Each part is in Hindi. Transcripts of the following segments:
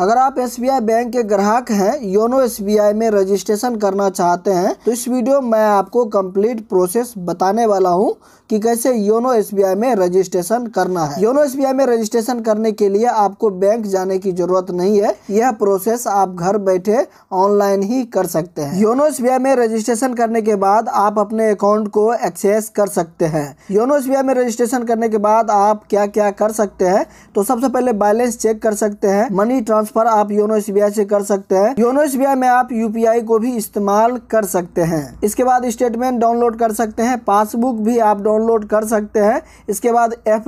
अगर आप एस बैंक के ग्राहक हैं योनो एस में रजिस्ट्रेशन करना चाहते हैं तो इस वीडियो में आपको कंप्लीट प्रोसेस बताने वाला हूं कि कैसे योनो एस में रजिस्ट्रेशन करना है योनो एस में रजिस्ट्रेशन करने के लिए आपको बैंक जाने की जरूरत नहीं है यह प्रोसेस आप घर बैठे ऑनलाइन ही कर सकते हैं योनो एस में रजिस्ट्रेशन करने के बाद आप अपने अकाउंट को एक्सेस कर सकते हैं योनो एस में रजिस्ट्रेशन करने के बाद आप क्या क्या कर सकते हैं तो सबसे पहले बैलेंस चेक कर सकते हैं मनी ट्रांस ट्रांसफर आप योनो एस से कर सकते हैं योनो एस में आप यूपीआई को भी इस्तेमाल कर सकते हैं इसके बाद स्टेटमेंट डाउनलोड कर सकते हैं पासबुक भी आप डाउनलोड कर सकते हैं इसके बाद एफ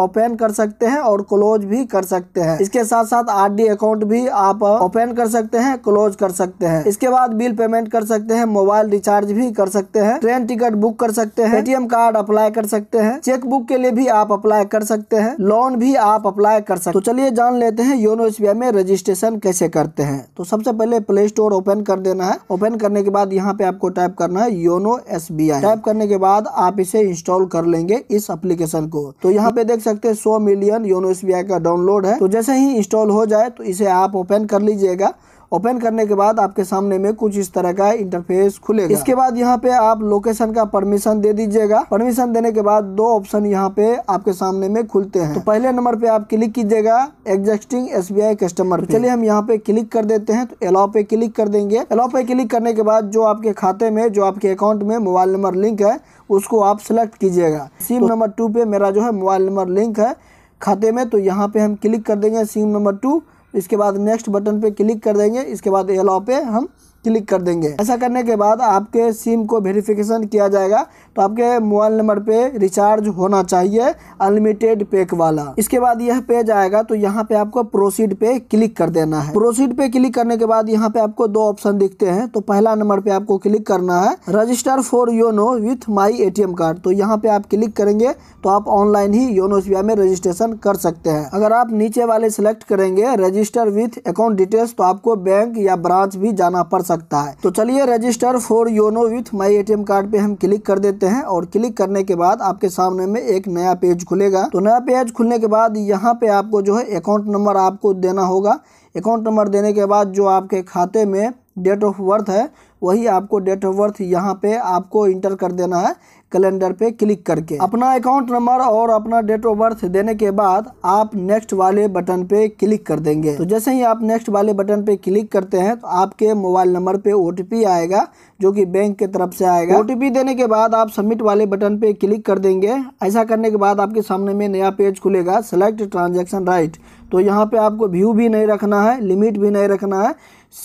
ओपन कर सकते हैं और क्लोज भी कर सकते हैं इसके साथ साथ आर अकाउंट भी आप ओपन कर सकते हैं क्लोज कर सकते हैं इसके बाद बिल पेमेंट कर सकते हैं मोबाइल रिचार्ज भी कर सकते हैं ट्रेन टिकट बुक कर सकते हैं एटीएम कार्ड अप्लाई कर सकते हैं चेक बुक के लिए भी आप अप्लाई कर सकते हैं लोन भी आप अप्लाई कर सकते तो चलिए जान लेते हैं योनो एस में रजिस्ट्रेशन कैसे करते हैं तो सबसे पहले प्ले स्टोर ओपन कर देना है ओपन करने के बाद यहाँ पे आपको टाइप करना है योनो एस टाइप करने के बाद आप इसे इंस्टॉल कर लेंगे इस एप्लीकेशन को तो यहाँ पे देख सकते हैं सौ मिलियन योनो एस का डाउनलोड है तो जैसे ही इंस्टॉल हो जाए तो इसे आप ओपन कर लीजिएगा ओपन करने के बाद आपके सामने में कुछ इस तरह का इंटरफेस खुलेगा इसके बाद यहाँ पे आप लोकेशन का परमिशन दे दीजिएगा परमिशन देने के बाद दो ऑप्शन यहाँ पे आपके सामने में खुलते हैं तो पहले नंबर पे आप क्लिक कीजिएगा एग्जिस्टिंग एस कस्टमर तो चलिए हम यहाँ पे क्लिक कर देते हैं तो एलाओ पे क्लिक कर देंगे एलाओ पे क्लिक करने के बाद जो आपके खाते में जो आपके अकाउंट में मोबाइल नंबर लिंक है उसको आप सिलेक्ट कीजिएगा सिम नंबर टू पे मेरा जो है मोबाइल नंबर लिंक है खाते में तो यहाँ पे हम क्लिक कर देंगे सिम नंबर टू इसके बाद नेक्स्ट बटन पे क्लिक कर देंगे इसके बाद एलाउ पे हम क्लिक कर देंगे ऐसा करने के बाद आपके सिम को वेरिफिकेशन किया जाएगा तो आपके मोबाइल नंबर पे रिचार्ज होना चाहिए अनलिमिटेड पैक वाला इसके बाद यह पेज आएगा तो यहाँ पे आपको प्रोसीड पे क्लिक कर देना है प्रोसीड पे क्लिक करने के बाद यहाँ पे आपको दो ऑप्शन दिखते हैं तो पहला नंबर पे आपको क्लिक करना है register for YONO with my ATM card तो यहाँ पे आप क्लिक करेंगे तो आप ऑनलाइन ही योनो में रजिस्ट्रेशन कर सकते हैं अगर आप नीचे वाले सिलेक्ट करेंगे रजिस्टर विथ अकाउंट डिटेल्स तो आपको बैंक या ब्रांच भी जाना पड़ सकता सकता है तो चलिए register for YONO with my ATM card पे हम क्लिक कर देते हैं और क्लिक करने के बाद आपके सामने में एक नया पेज खुलेगा तो नया पेज खुलने के बाद यहाँ पे आपको जो है अकाउंट नंबर आपको देना होगा अकाउंट नंबर देने के बाद जो आपके खाते में डेट ऑफ बर्थ है वही आपको डेट ऑफ बर्थ यहाँ पे आपको इंटर कर देना है कैलेंडर पे क्लिक करके अपना अकाउंट नंबर और अपना डेट ऑफ बर्थ देने के बाद आप नेक्स्ट वाले बटन पे क्लिक कर देंगे तो जैसे ही आप नेक्स्ट वाले बटन पे क्लिक करते हैं तो आपके मोबाइल नंबर पे ओ आएगा जो कि बैंक के तरफ से आएगा ओ देने के बाद आप सबमिट वाले बटन पे क्लिक कर देंगे ऐसा करने के बाद आपके सामने में नया पेज खुलेगा सेलेक्ट ट्रांजेक्शन राइट तो यहाँ पे आपको व्यू भी नहीं रखना है लिमिट भी नहीं रखना है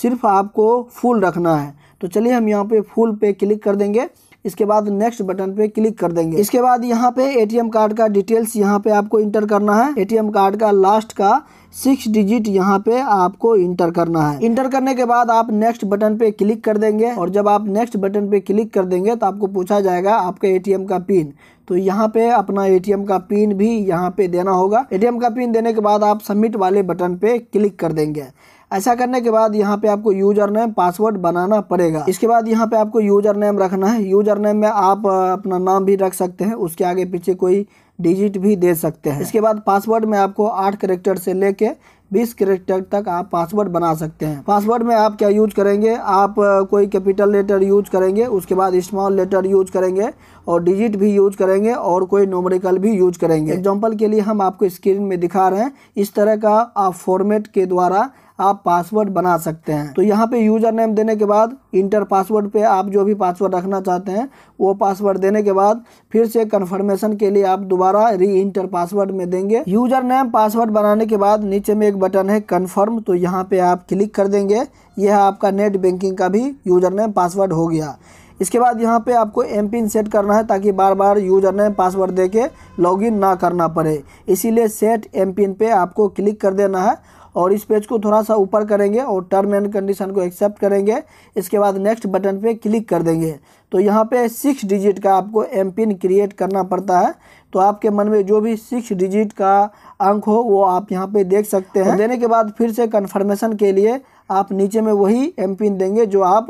सिर्फ आपको फुल रखना है तो चलिए हम यहाँ पे फुल पे क्लिक कर देंगे इसके बाद नेक्स्ट बटन पे क्लिक कर देंगे इसके बाद यहाँ पे एटीएम कार्ड का डिटेल्स यहाँ पे आपको इंटर करना है एटीएम कार्ड का लास्ट का सिक्स डिजिट यहाँ पे आपको इंटर करना है इंटर करने के बाद आप नेक्स्ट बटन पे क्लिक कर देंगे और जब आप नेक्स्ट बटन पे क्लिक कर देंगे तो आपको पूछा जाएगा आपका ए का पिन तो यहाँ पे अपना ए का पिन भी यहाँ पे देना होगा ए का पिन देने के बाद आप सबमिट वाले बटन पे क्लिक कर देंगे ऐसा करने के बाद यहाँ पे आपको यूजर नेम पासवर्ड बनाना पड़ेगा इसके बाद यहाँ पे आपको यूजर नेम रखना है यूजर नेम में आप अपना नाम भी रख सकते हैं उसके आगे पीछे कोई डिजिट भी दे सकते हैं इसके बाद पासवर्ड में आपको आठ करेक्टर से लेके बीस करेक्टर तक आप पासवर्ड बना सकते हैं पासवर्ड में आप क्या यूज करेंगे आप कोई कैपिटल लेटर यूज करेंगे उसके बाद स्मॉल लेटर यूज करेंगे और डिजिट भी यूज करेंगे और कोई नोमरिकल भी यूज करेंगे एग्जाम्पल के लिए हम आपको स्क्रीन में दिखा रहे हैं इस तरह का आप फॉर्मेट के द्वारा आप पासवर्ड बना सकते हैं तो यहाँ पे यूज़र नेम देने के बाद इंटर पासवर्ड पे आप जो भी पासवर्ड रखना चाहते हैं वो पासवर्ड देने के बाद फिर से कन्फर्मेशन के लिए आप दोबारा री इंटर पासवर्ड में देंगे यूज़र नेम पासवर्ड बनाने के बाद नीचे में एक बटन है कन्फर्म तो यहाँ पर आप क्लिक कर देंगे यह आपका नेट बैंकिंग का भी यूज़र नेम पासवर्ड हो गया इसके बाद यहाँ पे आपको एम पिन सेट करना है ताकि बार बार यूजर नेम पासवर्ड दे के लॉगिन ना करना पड़े इसीलिए सेट एम पिन पे आपको क्लिक कर देना है और इस पेज को थोड़ा सा ऊपर करेंगे और टर्म एंड कंडीशन को एक्सेप्ट करेंगे इसके बाद नेक्स्ट बटन पे क्लिक कर देंगे तो यहाँ पे सिक्स डिजिट का आपको एम पिन क्रिएट करना पड़ता है तो आपके मन में जो भी सिक्स डिजिट का अंक हो वो आप यहाँ पे देख सकते हैं देने के बाद फिर से कन्फर्मेशन के लिए आप नीचे में वही एम पिन देंगे जो आप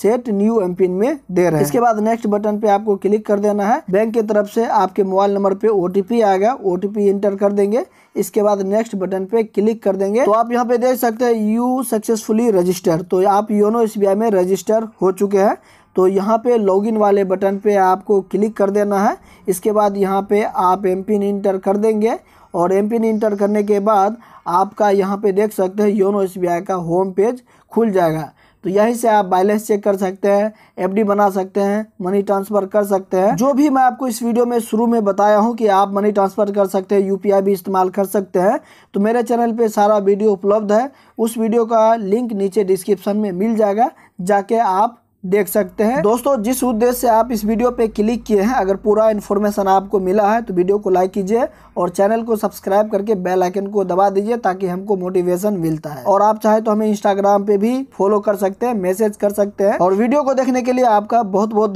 सेट न्यू एम पिन में दे रहे हैं इसके बाद नेक्स्ट बटन पे आपको क्लिक कर देना है बैंक की तरफ से आपके मोबाइल नंबर पे ओ आ गया ओ इंटर कर देंगे इसके बाद नेक्स्ट बटन पे क्लिक कर देंगे तो आप यहाँ पे देख सकते हैं यू सक्सेसफुली रजिस्टर तो आप योनो एस में रजिस्टर हो चुके हैं तो यहाँ पे लॉगिन वाले बटन पे आपको क्लिक कर देना है इसके बाद यहाँ पे आप एम पिन इंटर कर देंगे और एम पिन इंटर करने के बाद आपका यहाँ पे देख सकते हैं योनो एस का होम पेज खुल जाएगा तो यहीं से आप बैलेंस चेक कर सकते हैं एफडी बना सकते हैं मनी ट्रांसफ़र कर सकते हैं जो भी मैं आपको इस वीडियो में शुरू में बताया हूं कि आप मनी ट्रांसफ़र कर सकते हैं यूपीआई भी इस्तेमाल कर सकते हैं तो मेरे चैनल पे सारा वीडियो उपलब्ध है उस वीडियो का लिंक नीचे डिस्क्रिप्शन में मिल जाएगा जाके आप देख सकते हैं दोस्तों जिस उद्देश्य से आप इस वीडियो पे क्लिक किए हैं अगर पूरा इन्फॉर्मेशन आपको मिला है तो वीडियो को लाइक कीजिए और चैनल को सब्सक्राइब करके बेल आइकन को दबा दीजिए ताकि हमको मोटिवेशन मिलता है और आप चाहे तो हमें इंस्टाग्राम पे भी फॉलो कर सकते हैं मैसेज कर सकते हैं और वीडियो को देखने के लिए आपका बहुत बहुत